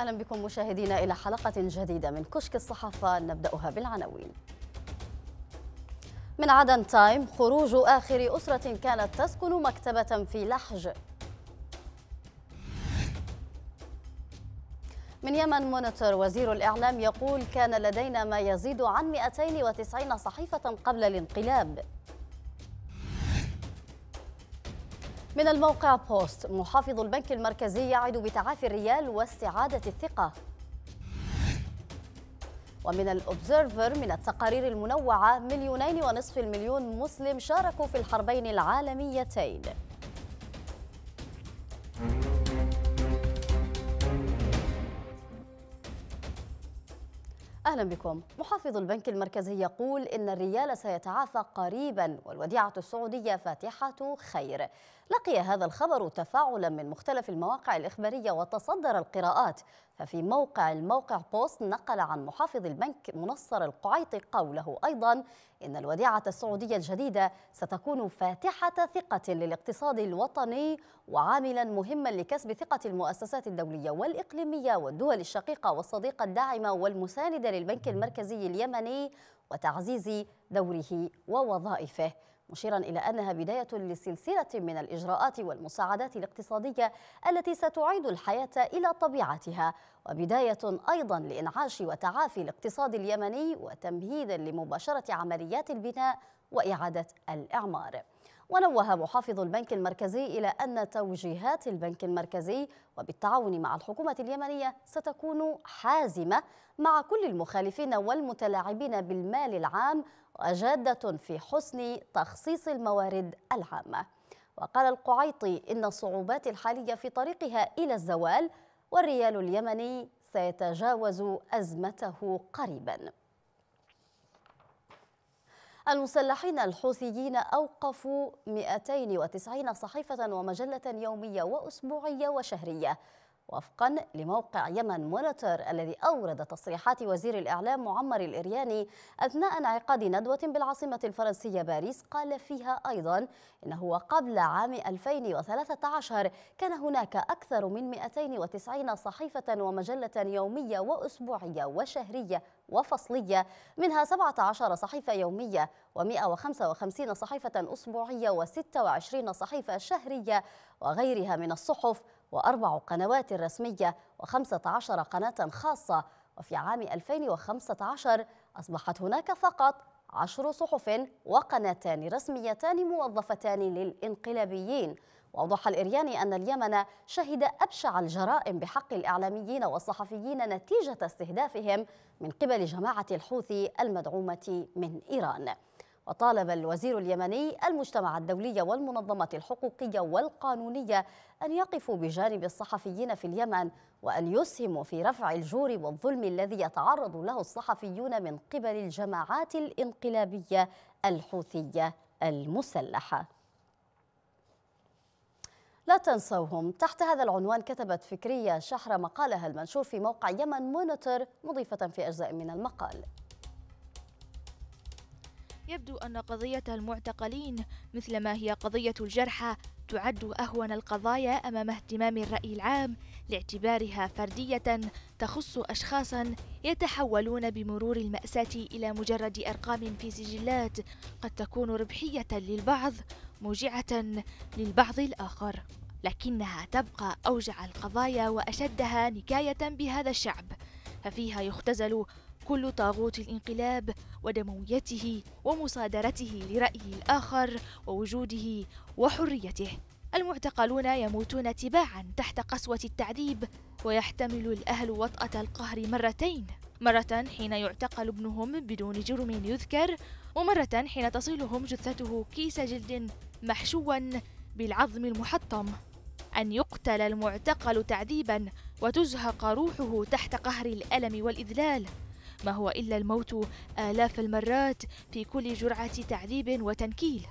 أهلا بكم مشاهدينا إلى حلقة جديدة من كشك الصحافة نبدأها بالعناوين من عدن تايم خروج آخر أسرة كانت تسكن مكتبة في لحج من يمن مونيتور وزير الإعلام يقول كان لدينا ما يزيد عن 290 صحيفة قبل الانقلاب من الموقع بوست محافظ البنك المركزي يعد بتعافي الريال واستعادة الثقة ومن الأوبزيرفر من التقارير المنوعة مليونين ونصف المليون مسلم شاركوا في الحربين العالميتين أهلا بكم محافظ البنك المركزي يقول إن الريال سيتعافى قريبا والوديعة السعودية فاتحة خير لقي هذا الخبر تفاعلا من مختلف المواقع الإخبارية وتصدر القراءات ففي موقع الموقع بوست نقل عن محافظ البنك منصر القعيطي قوله أيضا إن الوديعة السعودية الجديدة ستكون فاتحة ثقة للاقتصاد الوطني وعاملا مهما لكسب ثقة المؤسسات الدولية والإقليمية والدول الشقيقة والصديقة الداعمة والمساندة للبنك المركزي اليمني وتعزيز دوره ووظائفه مشيرا إلى أنها بداية لسلسلة من الإجراءات والمساعدات الاقتصادية التي ستعيد الحياة إلى طبيعتها وبداية أيضا لإنعاش وتعافي الاقتصاد اليمني وتمهيدا لمباشرة عمليات البناء وإعادة الإعمار ونوه محافظ البنك المركزي إلى أن توجيهات البنك المركزي وبالتعاون مع الحكومة اليمنية ستكون حازمة مع كل المخالفين والمتلاعبين بالمال العام وجادة في حسن تخصيص الموارد العامة وقال القعيطي إن الصعوبات الحالية في طريقها إلى الزوال والريال اليمني سيتجاوز أزمته قريباً المسلحين الحوثيين أوقفوا 290 صحيفة ومجلة يومية وأسبوعية وشهرية وفقا لموقع يمن مونيتور الذي أورد تصريحات وزير الإعلام معمر الإرياني أثناء انعقاد ندوة بالعاصمة الفرنسية باريس قال فيها أيضا إنه قبل عام 2013 كان هناك أكثر من 290 صحيفة ومجلة يومية وأسبوعية وشهرية وفصلية منها 17 صحيفة يومية و155 صحيفة أسبوعية و26 صحيفة شهرية وغيرها من الصحف وأربع قنوات رسمية و15 قناة خاصة وفي عام 2015 أصبحت هناك فقط عشر صحف وقناتان رسميتان موظفتان للإنقلابيين وأوضح الإرياني أن اليمن شهد أبشع الجرائم بحق الإعلاميين والصحفيين نتيجة استهدافهم من قبل جماعة الحوثي المدعومة من إيران وطالب الوزير اليمني المجتمع الدولي والمنظمات الحقوقية والقانونية أن يقفوا بجانب الصحفيين في اليمن وأن يسهموا في رفع الجور والظلم الذي يتعرض له الصحفيون من قبل الجماعات الانقلابية الحوثية المسلحة لا تنسوهم تحت هذا العنوان كتبت فكرية شحر مقالها المنشور في موقع يمن مونيتور مضيفة في أجزاء من المقال يبدو أن قضية المعتقلين مثل ما هي قضية الجرحى تعد أهون القضايا أمام اهتمام الرأي العام لاعتبارها فردية تخص أشخاصا يتحولون بمرور المأساة إلى مجرد أرقام في سجلات قد تكون ربحية للبعض موجعة للبعض الآخر لكنها تبقى أوجع القضايا وأشدها نكاية بهذا الشعب ففيها يختزل كل طاغوت الانقلاب ودمويته ومصادرته لرأي الآخر ووجوده وحريته المعتقلون يموتون تباعا تحت قسوة التعذيب ويحتمل الأهل وطأة القهر مرتين مرة حين يعتقل ابنهم بدون جرم يذكر ومرة حين تصلهم جثته كيس جلد محشوا بالعظم المحطم أن يقتل المعتقل تعذيبا وتزهق روحه تحت قهر الألم والإذلال ما هو إلا الموت آلاف المرات في كل جرعة تعذيب وتنكيل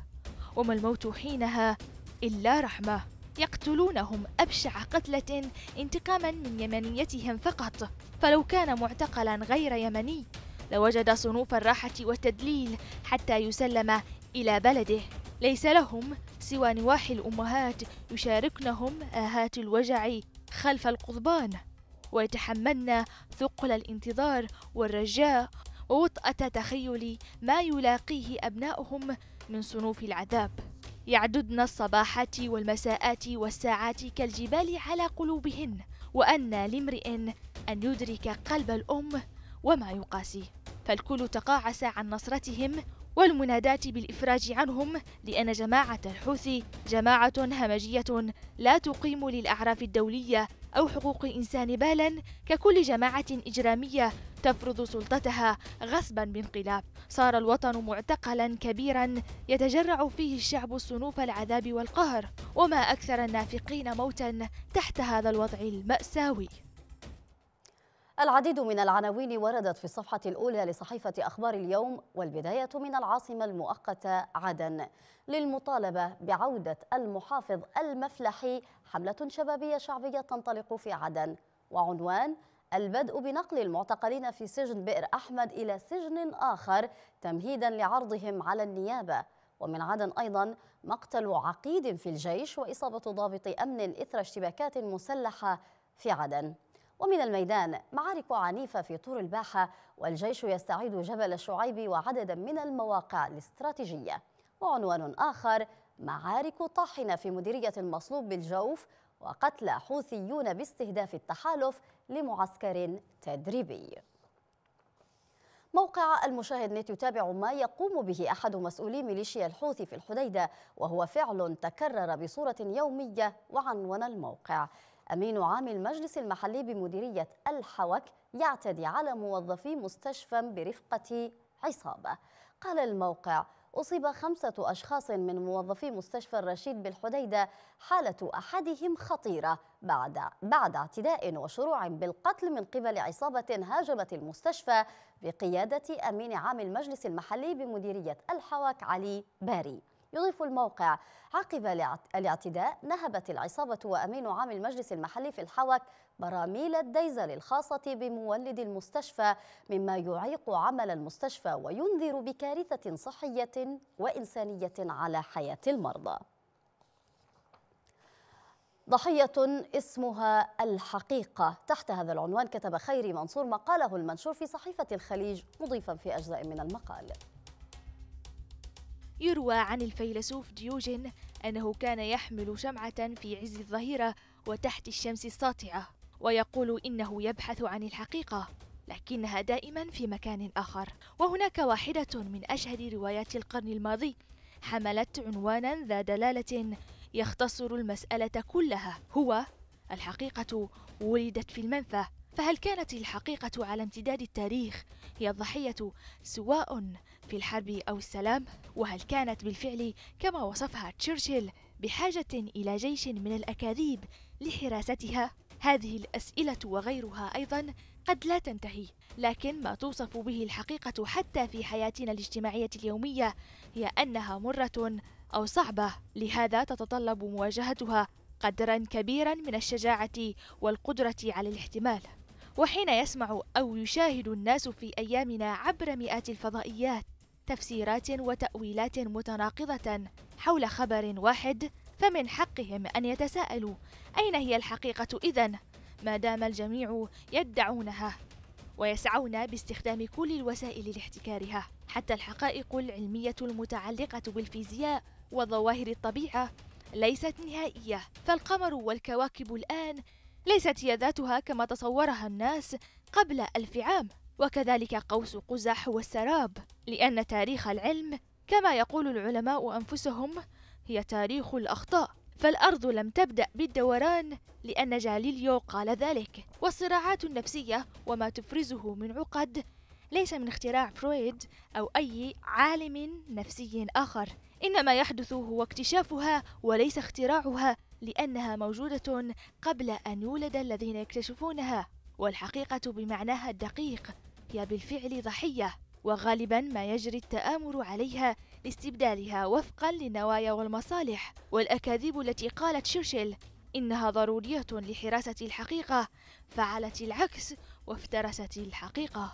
وما الموت حينها إلا رحمة يقتلونهم أبشع قتلة انتقاما من يمنيتهم فقط فلو كان معتقلا غير يمني لوجد صنوف الراحة والتدليل حتى يسلم إلى بلده ليس لهم سوى نواحي الأمهات يشاركنهم آهات الوجع خلف القضبان ويتحملن ثقل الانتظار والرجاء ووطأة تخيل ما يلاقيه أبناؤهم من صنوف العذاب يعددن الصباحات والمساءات والساعات كالجبال على قلوبهن وأن لامرئ أن يدرك قلب الأم وما يقاسيه فالكل تقاعس عن نصرتهم والمنادات بالإفراج عنهم لأن جماعة الحوثي جماعة همجية لا تقيم للأعراف الدولية أو حقوق الإنسان بالا ككل جماعة إجرامية تفرض سلطتها غصبا بانقلاب صار الوطن معتقلا كبيرا يتجرع فيه الشعب صنوف العذاب والقهر وما أكثر النافقين موتا تحت هذا الوضع المأساوي العديد من العناوين وردت في الصفحة الأولى لصحيفة أخبار اليوم والبداية من العاصمة المؤقتة عدن للمطالبة بعودة المحافظ المفلحي حملة شبابية شعبية تنطلق في عدن وعنوان البدء بنقل المعتقلين في سجن بئر أحمد إلى سجن آخر تمهيدا لعرضهم على النيابة ومن عدن أيضا مقتل عقيد في الجيش وإصابة ضابط أمن إثر اشتباكات مسلحة في عدن ومن الميدان معارك عنيفة في طور الباحة والجيش يستعيد جبل الشعيب وعددا من المواقع الاستراتيجية وعنوان آخر معارك طاحنة في مديرية المصلوب بالجوف وقتل حوثيون باستهداف التحالف لمعسكر تدريبي موقع المشاهد نت يتابع ما يقوم به أحد مسؤولي ميليشيا الحوثي في الحديدة وهو فعل تكرر بصورة يومية وعنون الموقع أمين عام المجلس المحلي بمديرية الحوك يعتدي على موظفي مستشفى برفقة عصابة قال الموقع أصيب خمسة أشخاص من موظفي مستشفى الرشيد بالحديدة حالة أحدهم خطيرة بعد بعد اعتداء وشروع بالقتل من قبل عصابة هاجمت المستشفى بقيادة أمين عام المجلس المحلي بمديرية الحواك علي باري يضيف الموقع عقب الاعتداء نهبت العصابة وأمين عام المجلس المحلي في الحوك براميل الديزل الخاصة بمولد المستشفى مما يعيق عمل المستشفى وينذر بكارثة صحية وإنسانية على حياة المرضى ضحية اسمها الحقيقة تحت هذا العنوان كتب خيري منصور مقاله المنشور في صحيفة الخليج مضيفا في أجزاء من المقال يروى عن الفيلسوف ديوجين أنه كان يحمل شمعة في عز الظهيرة وتحت الشمس الساطعة ويقول إنه يبحث عن الحقيقة لكنها دائما في مكان آخر وهناك واحدة من أشهر روايات القرن الماضي حملت عنوانا ذا دلالة يختصر المسألة كلها هو الحقيقة ولدت في المنفى فهل كانت الحقيقة على امتداد التاريخ هي الضحية سواء في الحرب أو السلام وهل كانت بالفعل كما وصفها تشرشل بحاجة إلى جيش من الأكاذيب لحراستها هذه الأسئلة وغيرها أيضا قد لا تنتهي لكن ما توصف به الحقيقة حتى في حياتنا الاجتماعية اليومية هي أنها مرة أو صعبة لهذا تتطلب مواجهتها قدرا كبيرا من الشجاعة والقدرة على الاحتمال وحين يسمع أو يشاهد الناس في أيامنا عبر مئات الفضائيات تفسيرات وتأويلات متناقضة حول خبر واحد فمن حقهم أن يتساءلوا أين هي الحقيقة إذا ما دام الجميع يدعونها ويسعون باستخدام كل الوسائل لاحتكارها حتى الحقائق العلمية المتعلقة بالفيزياء وظواهر الطبيعة ليست نهائية فالقمر والكواكب الآن ليست هي ذاتها كما تصورها الناس قبل ألف عام وكذلك قوس قزح والسراب لأن تاريخ العلم كما يقول العلماء أنفسهم هي تاريخ الأخطاء فالأرض لم تبدأ بالدوران لأن جاليليو قال ذلك والصراعات النفسية وما تفرزه من عقد ليس من اختراع فرويد أو أي عالم نفسي آخر إنما يحدث هو اكتشافها وليس اختراعها لأنها موجودة قبل أن يولد الذين يكتشفونها والحقيقة بمعناها الدقيق هي بالفعل ضحية وغالبا ما يجري التآمر عليها لاستبدالها وفقا للنوايا والمصالح والأكاذيب التي قالت شرشل إنها ضرورية لحراسة الحقيقة فعلت العكس وافترست الحقيقة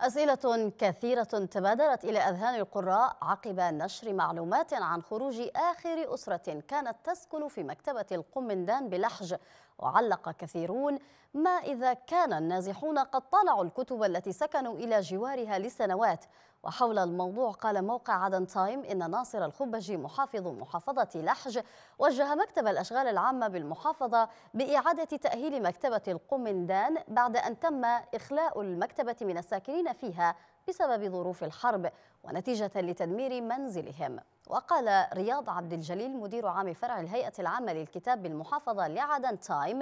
أسئلة كثيرة تبادرت إلى أذهان القراء عقب نشر معلومات عن خروج آخر أسرة كانت تسكن في مكتبة القمندان بلحج وعلق كثيرون ما إذا كان النازحون قد طلعوا الكتب التي سكنوا إلى جوارها لسنوات وحول الموضوع قال موقع عدن تايم إن ناصر الخبجي محافظ محافظة لحج وجه مكتب الأشغال العامة بالمحافظة بإعادة تأهيل مكتبة القمندان بعد أن تم إخلاء المكتبة من الساكنين فيها بسبب ظروف الحرب ونتيجة لتدمير منزلهم وقال رياض عبد الجليل مدير عام فرع الهيئة العامة للكتاب بالمحافظة لعدن تايم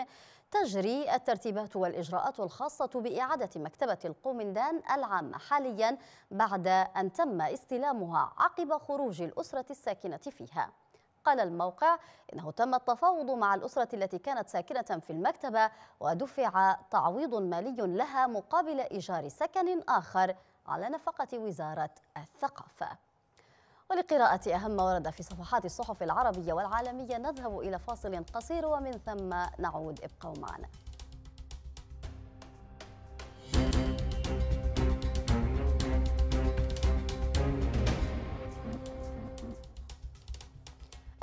تجري الترتيبات والإجراءات الخاصة بإعادة مكتبة القومندان العامة حاليا بعد أن تم استلامها عقب خروج الأسرة الساكنة فيها قال الموقع إنه تم التفاوض مع الأسرة التي كانت ساكنة في المكتبة ودفع تعويض مالي لها مقابل إيجار سكن آخر على نفقة وزارة الثقافة ولقراءة أهم ما ورد في صفحات الصحف العربية والعالمية نذهب إلى فاصل قصير ومن ثم نعود ابقوا معنا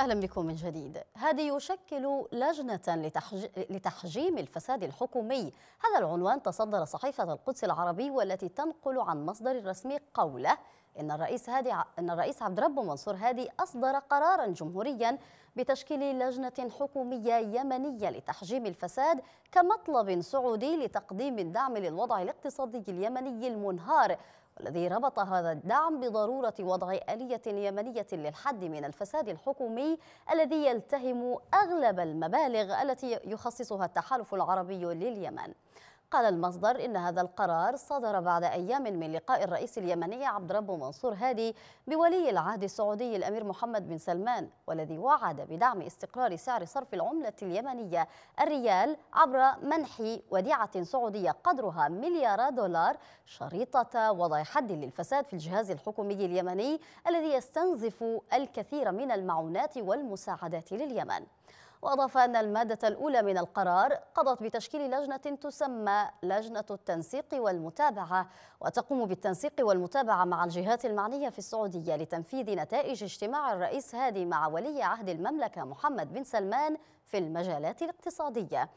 أهلا بكم من جديد هذه يشكل لجنة لتحج... لتحجيم الفساد الحكومي هذا العنوان تصدر صحيفة القدس العربي والتي تنقل عن مصدر رسمي قوله إن الرئيس هادي إن الرئيس عبد رب منصور هادي أصدر قرارا جمهوريا بتشكيل لجنة حكومية يمنية لتحجيم الفساد كمطلب سعودي لتقديم الدعم للوضع الاقتصادي اليمني المنهار الذي ربط هذا الدعم بضرورة وضع آلية يمنية للحد من الفساد الحكومي الذي يلتهم أغلب المبالغ التي يخصصها التحالف العربي لليمن قال المصدر إن هذا القرار صدر بعد أيام من لقاء الرئيس اليمني عبد ربه منصور هادي بولي العهد السعودي الأمير محمد بن سلمان والذي وعد بدعم استقرار سعر صرف العملة اليمنية الريال عبر منح وديعة سعودية قدرها مليار دولار شريطة وضع حد للفساد في الجهاز الحكومي اليمني الذي يستنزف الكثير من المعونات والمساعدات لليمن وأضاف أن المادة الأولى من القرار قضت بتشكيل لجنة تسمى لجنة التنسيق والمتابعة وتقوم بالتنسيق والمتابعة مع الجهات المعنية في السعودية لتنفيذ نتائج اجتماع الرئيس هادي مع ولي عهد المملكة محمد بن سلمان في المجالات الاقتصادية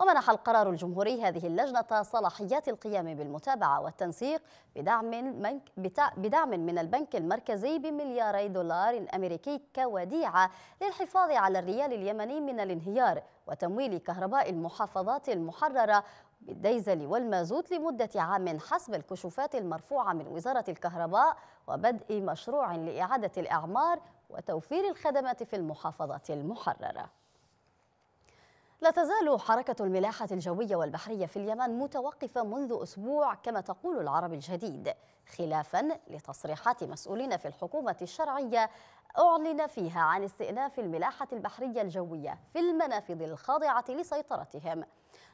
ومنح القرار الجمهوري هذه اللجنة صلاحيات القيام بالمتابعة والتنسيق بدعم بدعم من البنك المركزي بملياري دولار أمريكي كوديعة للحفاظ على الريال اليمني من الانهيار وتمويل كهرباء المحافظات المحررة بالديزل والمازوت لمدة عام حسب الكشوفات المرفوعة من وزارة الكهرباء وبدء مشروع لإعادة الإعمار وتوفير الخدمات في المحافظات المحررة لا تزال حركة الملاحة الجوية والبحرية في اليمن متوقفة منذ أسبوع كما تقول العرب الجديد خلافا لتصريحات مسؤولين في الحكومة الشرعية أعلن فيها عن استئناف الملاحة البحرية الجوية في المنافذ الخاضعة لسيطرتهم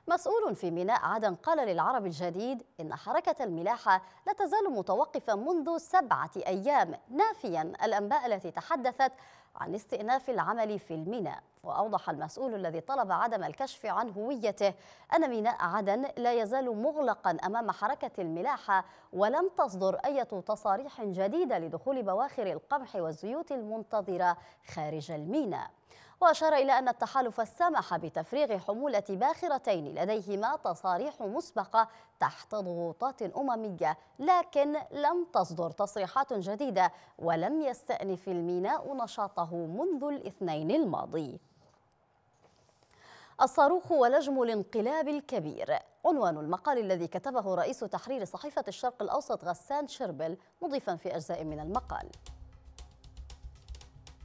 مسؤول في ميناء عدن قال للعرب الجديد إن حركة الملاحة لا تزال متوقفة منذ سبعة أيام نافيا الأنباء التي تحدثت عن استئناف العمل في الميناء وأوضح المسؤول الذي طلب عدم الكشف عن هويته أن ميناء عدن لا يزال مغلقا أمام حركة الملاحة ولم تصدر أي تصاريح جديدة لدخول بواخر القمح والزيوت المنتظرة خارج الميناء وأشار إلى أن التحالف سمح بتفريغ حمولة باخرتين لديهما تصاريح مسبقة تحت ضغوطات أممية لكن لم تصدر تصريحات جديدة ولم يستأنف الميناء نشاطه منذ الاثنين الماضي الصاروخ ولجم الانقلاب الكبير عنوان المقال الذي كتبه رئيس تحرير صحيفة الشرق الأوسط غسان شربل مضيفا في أجزاء من المقال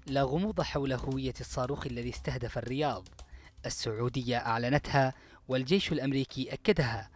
لا غموض حول هوية الصاروخ الذي استهدف الرياض السعودية أعلنتها والجيش الأمريكي أكدها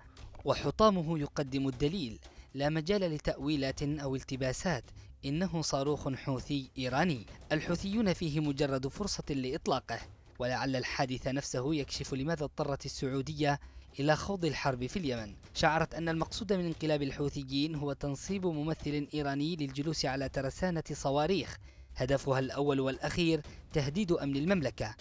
وحطامه يقدم الدليل لا مجال لتأويلات أو التباسات إنه صاروخ حوثي إيراني الحوثيون فيه مجرد فرصة لإطلاقه ولعل الحادث نفسه يكشف لماذا اضطرت السعودية إلى خوض الحرب في اليمن شعرت أن المقصود من انقلاب الحوثيين هو تنصيب ممثل إيراني للجلوس على ترسانة صواريخ هدفها الأول والأخير تهديد أمن المملكة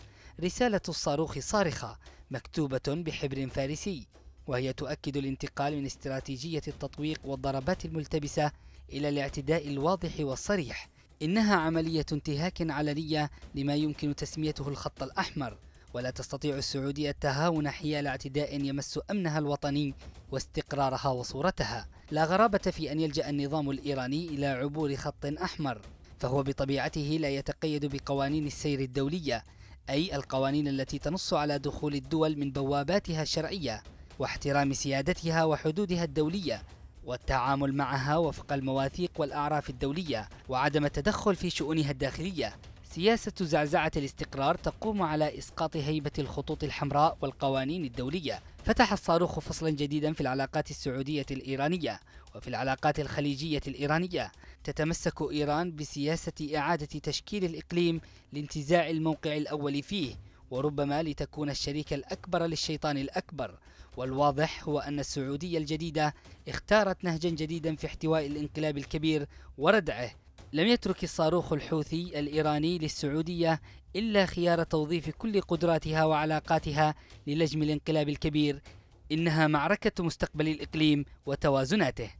رسالة الصاروخ صارخة مكتوبة بحبر فارسي وهي تؤكد الانتقال من استراتيجية التطويق والضربات الملتبسة إلى الاعتداء الواضح والصريح إنها عملية انتهاك علنية لما يمكن تسميته الخط الأحمر ولا تستطيع السعودية التهاون حيال اعتداء يمس أمنها الوطني واستقرارها وصورتها لا غرابة في أن يلجأ النظام الإيراني إلى عبور خط أحمر فهو بطبيعته لا يتقيد بقوانين السير الدولية أي القوانين التي تنص على دخول الدول من بواباتها الشرعية واحترام سيادتها وحدودها الدولية والتعامل معها وفق المواثيق والأعراف الدولية وعدم التدخل في شؤونها الداخلية سياسة زعزعة الاستقرار تقوم على إسقاط هيبة الخطوط الحمراء والقوانين الدولية فتح الصاروخ فصلا جديدا في العلاقات السعودية الإيرانية وفي العلاقات الخليجية الإيرانية تتمسك إيران بسياسة إعادة تشكيل الإقليم لانتزاع الموقع الأول فيه وربما لتكون الشريك الأكبر للشيطان الأكبر والواضح هو أن السعودية الجديدة اختارت نهجا جديدا في احتواء الانقلاب الكبير وردعه لم يترك الصاروخ الحوثي الإيراني للسعودية إلا خيار توظيف كل قدراتها وعلاقاتها للجم الانقلاب الكبير إنها معركة مستقبل الإقليم وتوازناته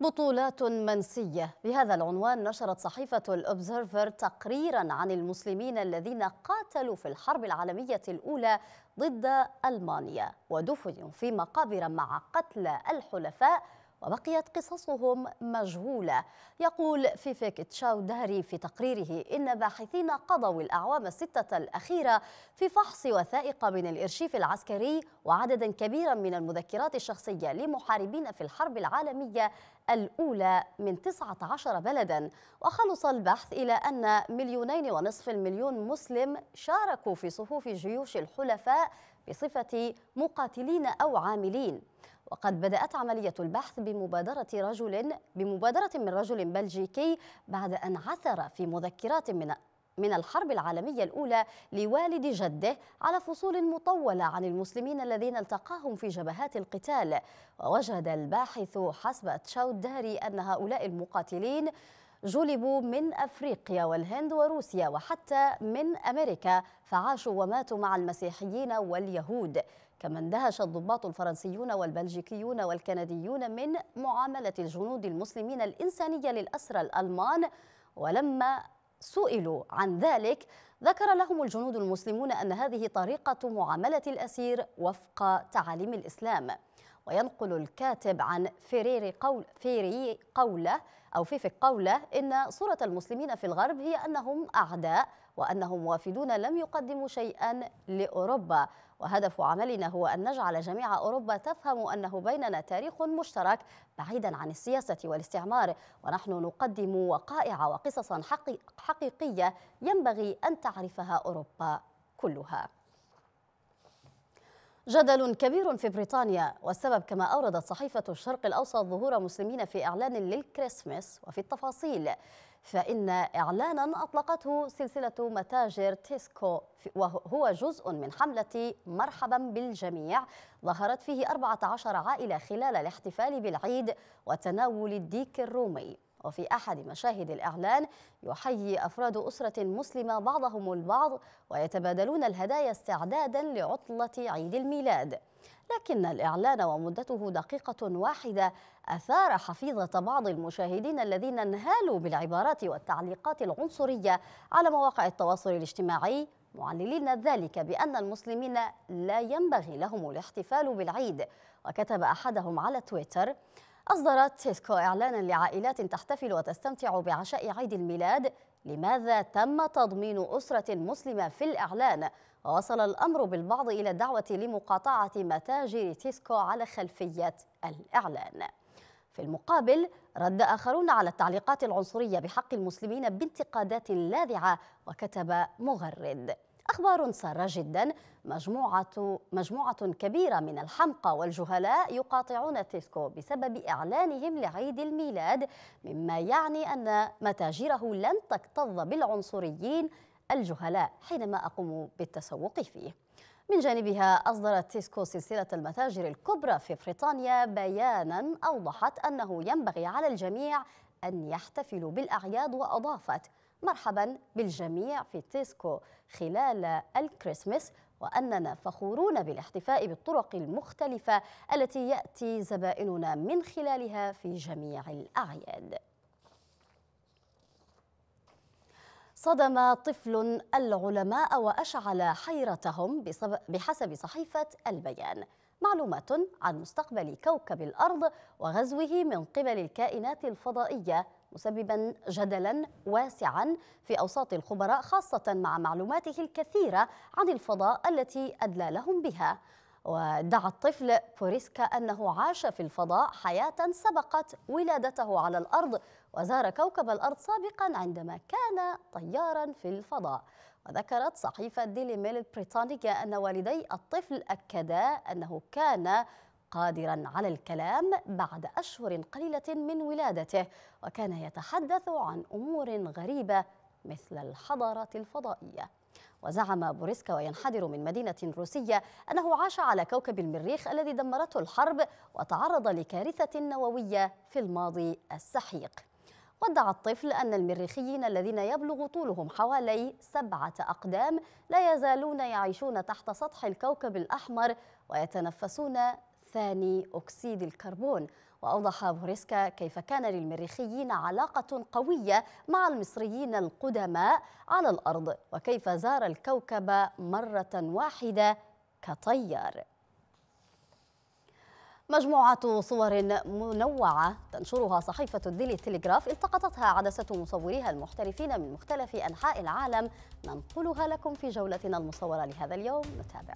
بطولات منسية بهذا العنوان نشرت صحيفة الأوبزرفر تقريرا عن المسلمين الذين قاتلوا في الحرب العالمية الأولى ضد ألمانيا ودفنوا في مقابر مع قتلى الحلفاء وبقيت قصصهم مجهولة يقول فيفيك تشاو في تقريره إن باحثين قضوا الأعوام الستة الأخيرة في فحص وثائق من الإرشيف العسكري وعددا كبيرا من المذكرات الشخصية لمحاربين في الحرب العالمية الأولى من 19 بلدا وخلص البحث إلى أن مليونين ونصف المليون مسلم شاركوا في صفوف جيوش الحلفاء بصفة مقاتلين أو عاملين وقد بدأت عملية البحث بمبادرة رجل بمبادرة من رجل بلجيكي بعد أن عثر في مذكرات من من الحرب العالمية الأولى لوالد جده على فصول مطولة عن المسلمين الذين التقاهم في جبهات القتال ووجد الباحث حسب تشاود داري أن هؤلاء المقاتلين جلبوا من أفريقيا والهند وروسيا وحتى من أمريكا فعاشوا وماتوا مع المسيحيين واليهود كما اندهش الضباط الفرنسيون والبلجيكيون والكنديون من معاملة الجنود المسلمين الإنسانية للأسرى الألمان ولما سئلوا عن ذلك ذكر لهم الجنود المسلمون أن هذه طريقة معاملة الأسير وفق تعاليم الإسلام وينقل الكاتب عن فيريري قول فيري قوله أو فيفك قوله إن صورة المسلمين في الغرب هي أنهم أعداء وأنهم وافدون لم يقدموا شيئا لأوروبا وهدف عملنا هو أن نجعل جميع أوروبا تفهم أنه بيننا تاريخ مشترك بعيدا عن السياسة والاستعمار ونحن نقدم وقائع وقصصا حقيقية ينبغي أن تعرفها أوروبا كلها جدل كبير في بريطانيا والسبب كما أوردت صحيفة الشرق الأوسط ظهور مسلمين في إعلان للكريسماس وفي التفاصيل فإن إعلانا أطلقته سلسلة متاجر تيسكو وهو جزء من حملة مرحبا بالجميع ظهرت فيه 14 عائلة خلال الاحتفال بالعيد وتناول الديك الرومي وفي أحد مشاهد الإعلان يحيي أفراد أسرة مسلمة بعضهم البعض ويتبادلون الهدايا استعدادا لعطلة عيد الميلاد لكن الإعلان ومدته دقيقة واحدة أثار حفيظة بعض المشاهدين الذين انهالوا بالعبارات والتعليقات العنصرية على مواقع التواصل الاجتماعي معللين ذلك بأن المسلمين لا ينبغي لهم الاحتفال بالعيد وكتب أحدهم على تويتر أصدرت تيسكو إعلانا لعائلات تحتفل وتستمتع بعشاء عيد الميلاد لماذا تم تضمين أسرة مسلمة في الإعلان؟ ووصل الأمر بالبعض إلى الدعوة لمقاطعة متاجر تيسكو على خلفية الإعلان في المقابل رد آخرون على التعليقات العنصرية بحق المسلمين بانتقادات لاذعة وكتب مغرد أخبار سارة جدا مجموعة, مجموعة كبيرة من الحمقى والجهلاء يقاطعون تيسكو بسبب إعلانهم لعيد الميلاد مما يعني أن متاجره لن تكتظ بالعنصريين الجهلاء حينما أقوم بالتسوق فيه من جانبها أصدرت تيسكو سلسلة المتاجر الكبرى في بريطانيا بيانا أوضحت أنه ينبغي على الجميع أن يحتفلوا بالأعياد وأضافت مرحبا بالجميع في تيسكو خلال الكريسماس وأننا فخورون بالاحتفاء بالطرق المختلفة التي يأتي زبائننا من خلالها في جميع الأعياد صدم طفل العلماء وأشعل حيرتهم بحسب صحيفة البيان معلومات عن مستقبل كوكب الأرض وغزوه من قبل الكائنات الفضائية مسببا جدلا واسعا في أوساط الخبراء خاصة مع معلوماته الكثيرة عن الفضاء التي أدلى لهم بها وادعى الطفل بوريسكا أنه عاش في الفضاء حياة سبقت ولادته على الأرض وزار كوكب الأرض سابقا عندما كان طيارا في الفضاء وذكرت صحيفة ديلي ميل البريطانية أن والدي الطفل أكدا أنه كان قادرا على الكلام بعد أشهر قليلة من ولادته وكان يتحدث عن أمور غريبة مثل الحضارة الفضائية وزعم بوريسكا وينحدر من مدينة روسية أنه عاش على كوكب المريخ الذي دمرته الحرب وتعرض لكارثة نووية في الماضي السحيق وادعى الطفل أن المريخيين الذين يبلغ طولهم حوالي سبعة أقدام لا يزالون يعيشون تحت سطح الكوكب الأحمر ويتنفسون ثاني أكسيد الكربون وأوضح بوريسكا كيف كان للمريخيين علاقة قوية مع المصريين القدماء على الأرض وكيف زار الكوكب مرة واحدة كطيار مجموعة صور منوعة تنشرها صحيفة الديلي تيليغراف التقطتها عدسة مصوريها المحترفين من مختلف أنحاء العالم ننقلها لكم في جولتنا المصورة لهذا اليوم نتابع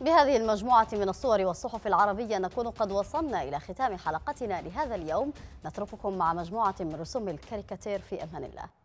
بهذه المجموعة من الصور والصحف العربية نكون قد وصلنا إلى ختام حلقتنا لهذا اليوم نترككم مع مجموعة من رسوم الكاريكاتير في أمان الله